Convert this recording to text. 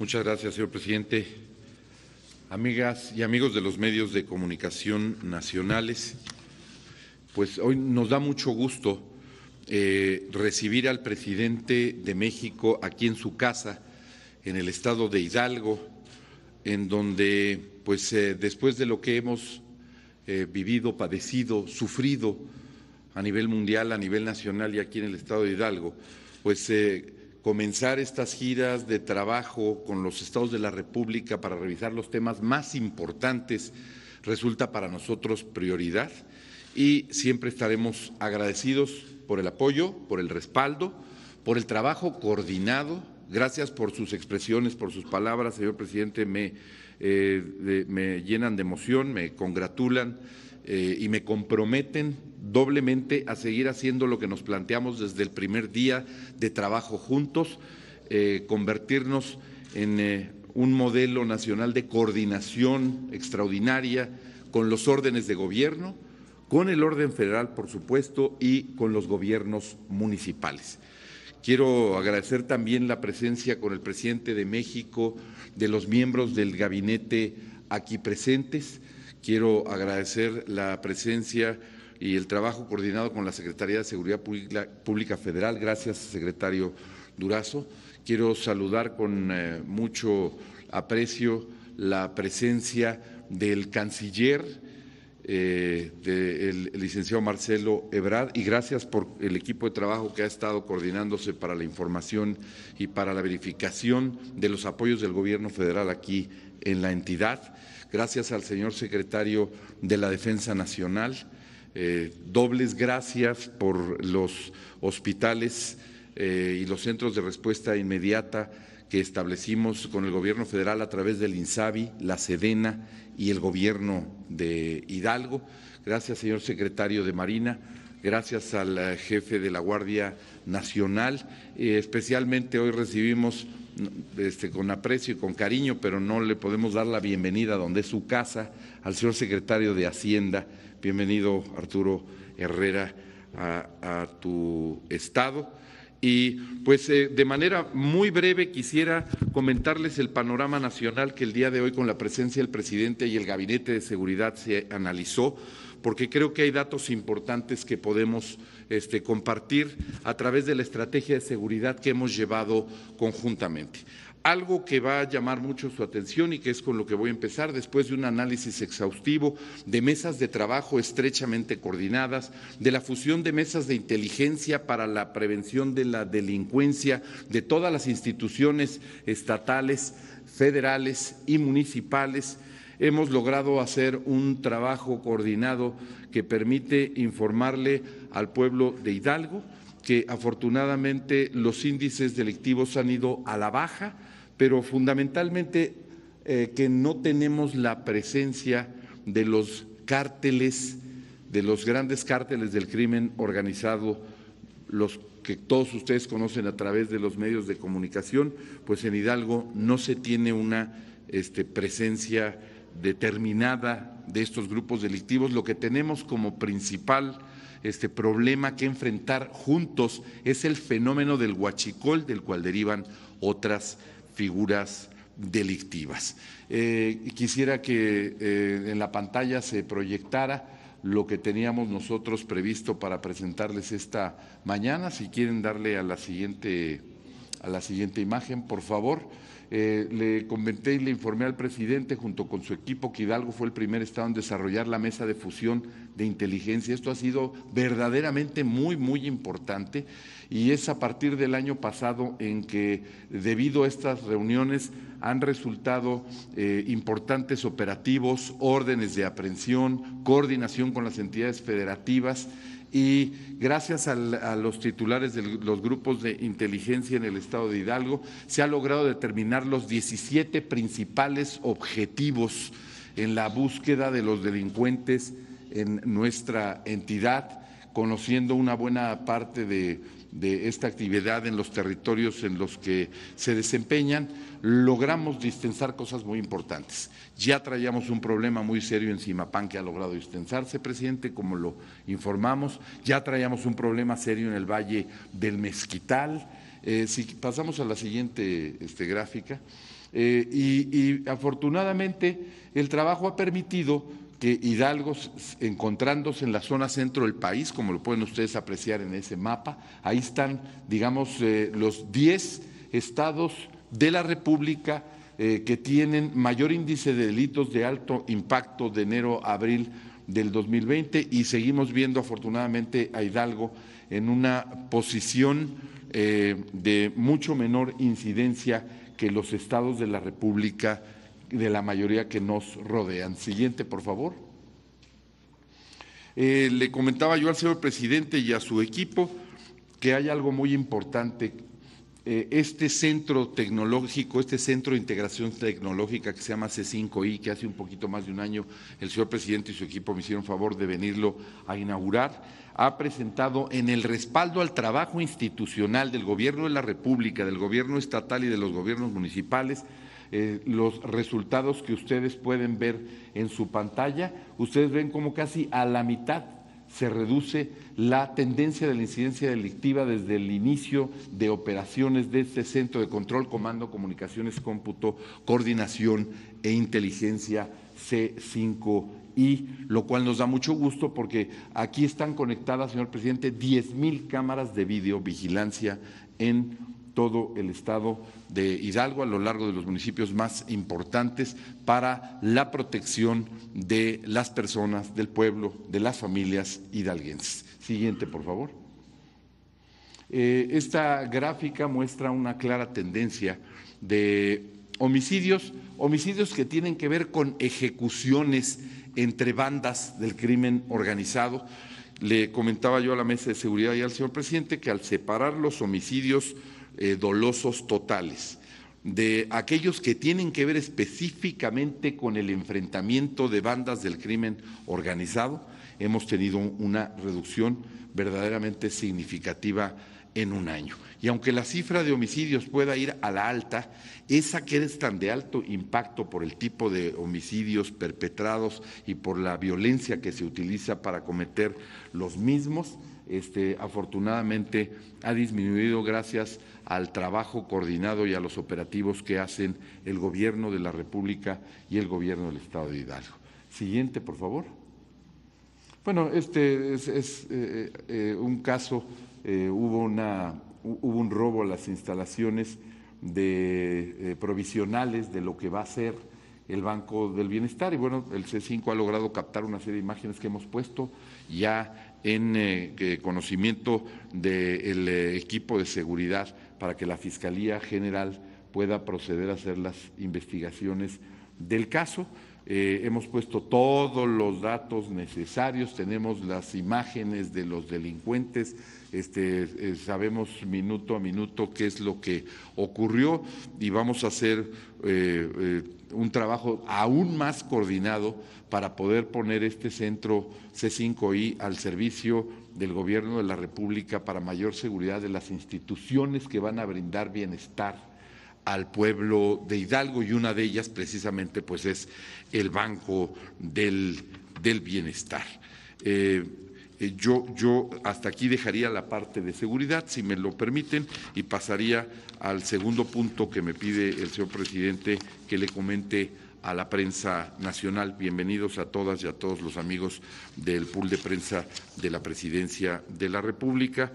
Muchas gracias, señor presidente. Amigas y amigos de los medios de comunicación nacionales, pues hoy nos da mucho gusto eh, recibir al presidente de México aquí en su casa, en el estado de Hidalgo, en donde, pues eh, después de lo que hemos eh, vivido, padecido, sufrido a nivel mundial, a nivel nacional y aquí en el estado de Hidalgo, pues comenzar estas giras de trabajo con los estados de la República para revisar los temas más importantes resulta para nosotros prioridad y siempre estaremos agradecidos por el apoyo, por el respaldo, por el trabajo coordinado. Gracias por sus expresiones, por sus palabras, señor presidente. Me, eh, me llenan de emoción, me congratulan eh, y me comprometen doblemente a seguir haciendo lo que nos planteamos desde el primer día de trabajo juntos, eh, convertirnos en eh, un modelo nacional de coordinación extraordinaria con los órdenes de gobierno, con el orden federal, por supuesto, y con los gobiernos municipales. Quiero agradecer también la presencia con el presidente de México, de los miembros del gabinete aquí presentes. Quiero agradecer la presencia y el trabajo coordinado con la Secretaría de Seguridad Pública Federal. Gracias, secretario Durazo. Quiero saludar con eh, mucho aprecio la presencia del canciller, eh, el licenciado Marcelo Ebrard, y gracias por el equipo de trabajo que ha estado coordinándose para la información y para la verificación de los apoyos del gobierno federal aquí en la entidad, gracias al señor secretario de la Defensa Nacional, eh, dobles gracias por los hospitales eh, y los centros de respuesta inmediata que establecimos con el gobierno federal a través del INSABI, la SEDENA y el gobierno de Hidalgo. Gracias, señor secretario de Marina. Gracias al eh, jefe de la Guardia Nacional. especialmente hoy recibimos este, con aprecio y con cariño, pero no le podemos dar la bienvenida donde es su casa al señor secretario de Hacienda. Bienvenido, Arturo Herrera, a, a tu estado. Y pues eh, de manera muy breve quisiera comentarles el panorama nacional que el día de hoy con la presencia del presidente y el gabinete de seguridad se analizó, porque creo que hay datos importantes que podemos este, compartir a través de la estrategia de seguridad que hemos llevado conjuntamente. Algo que va a llamar mucho su atención y que es con lo que voy a empezar después de un análisis exhaustivo de mesas de trabajo estrechamente coordinadas, de la fusión de mesas de inteligencia para la prevención de la delincuencia de todas las instituciones estatales, federales y municipales hemos logrado hacer un trabajo coordinado que permite informarle al pueblo de Hidalgo que afortunadamente los índices delictivos han ido a la baja, pero fundamentalmente eh, que no tenemos la presencia de los cárteles, de los grandes cárteles del crimen organizado, los que todos ustedes conocen a través de los medios de comunicación, pues en Hidalgo no se tiene una este, presencia determinada de estos grupos delictivos. Lo que tenemos como principal este problema que enfrentar juntos es el fenómeno del huachicol, del cual derivan otras figuras delictivas. Eh, quisiera que eh, en la pantalla se proyectara lo que teníamos nosotros previsto para presentarles esta mañana. Si quieren darle a la siguiente a la siguiente imagen, por favor. Eh, le comenté y le informé al presidente junto con su equipo que Hidalgo fue el primer estado en desarrollar la mesa de fusión de inteligencia. Esto ha sido verdaderamente muy, muy importante y es a partir del año pasado en que debido a estas reuniones han resultado eh, importantes operativos, órdenes de aprehensión, coordinación con las entidades federativas y gracias a los titulares de los grupos de inteligencia en el estado de Hidalgo se ha logrado determinar los 17 principales objetivos en la búsqueda de los delincuentes en nuestra entidad, conociendo una buena parte de de esta actividad en los territorios en los que se desempeñan, logramos distensar cosas muy importantes. Ya traíamos un problema muy serio en Simapán que ha logrado distensarse, presidente, como lo informamos. Ya traíamos un problema serio en el Valle del Mezquital. Eh, si pasamos a la siguiente este, gráfica. Eh, y afortunadamente el trabajo ha permitido que Hidalgo, encontrándose en la zona centro del país, como lo pueden ustedes apreciar en ese mapa, ahí están, digamos, eh, los 10 estados de la República eh, que tienen mayor índice de delitos de alto impacto de enero a abril del 2020 y seguimos viendo afortunadamente a Hidalgo en una posición eh, de mucho menor incidencia que los estados de la República de la mayoría que nos rodean. Siguiente, por favor. Eh, le comentaba yo al señor presidente y a su equipo que hay algo muy importante. Eh, este centro tecnológico, este centro de integración tecnológica que se llama C5I, que hace un poquito más de un año el señor presidente y su equipo me hicieron favor de venirlo a inaugurar, ha presentado en el respaldo al trabajo institucional del Gobierno de la República, del Gobierno estatal y de los gobiernos municipales, eh, los resultados que ustedes pueden ver en su pantalla, ustedes ven como casi a la mitad se reduce la tendencia de la incidencia delictiva desde el inicio de operaciones de este centro de control, comando, comunicaciones, cómputo, coordinación e inteligencia C5I, lo cual nos da mucho gusto porque aquí están conectadas, señor presidente, 10.000 mil cámaras de videovigilancia en todo el estado de Hidalgo a lo largo de los municipios más importantes para la protección de las personas, del pueblo, de las familias hidalguenses. Siguiente, por favor. Eh, esta gráfica muestra una clara tendencia de homicidios, homicidios que tienen que ver con ejecuciones entre bandas del crimen organizado. Le comentaba yo a la mesa de seguridad y al señor presidente que al separar los homicidios eh, dolosos totales, de aquellos que tienen que ver específicamente con el enfrentamiento de bandas del crimen organizado, hemos tenido una reducción verdaderamente significativa en un año. Y aunque la cifra de homicidios pueda ir a la alta, esa que es tan de alto impacto por el tipo de homicidios perpetrados y por la violencia que se utiliza para cometer los mismos, este, afortunadamente ha disminuido gracias al trabajo coordinado y a los operativos que hacen el Gobierno de la República y el Gobierno del Estado de Hidalgo. Siguiente, por favor. Bueno, este es, eh, eh, un caso, eh, hubo, una, hubo un robo a las instalaciones de, provisionales de lo que va a ser el Banco del Bienestar. Y bueno, el C5 ha logrado captar una serie de imágenes que hemos puesto ya en conocimiento del equipo de seguridad para que la Fiscalía General pueda proceder a hacer las investigaciones del caso. Eh, hemos puesto todos los datos necesarios, tenemos las imágenes de los delincuentes, este, eh, sabemos minuto a minuto qué es lo que ocurrió y vamos a hacer eh, un trabajo aún más coordinado para poder poner este centro C5I al servicio del Gobierno de la República para mayor seguridad de las instituciones que van a brindar bienestar al pueblo de Hidalgo y una de ellas precisamente pues es el Banco del, del Bienestar. Eh, eh, yo, yo hasta aquí dejaría la parte de seguridad, si me lo permiten, y pasaría al segundo punto que me pide el señor presidente que le comente a la prensa nacional. Bienvenidos a todas y a todos los amigos del pool de prensa de la Presidencia de la República.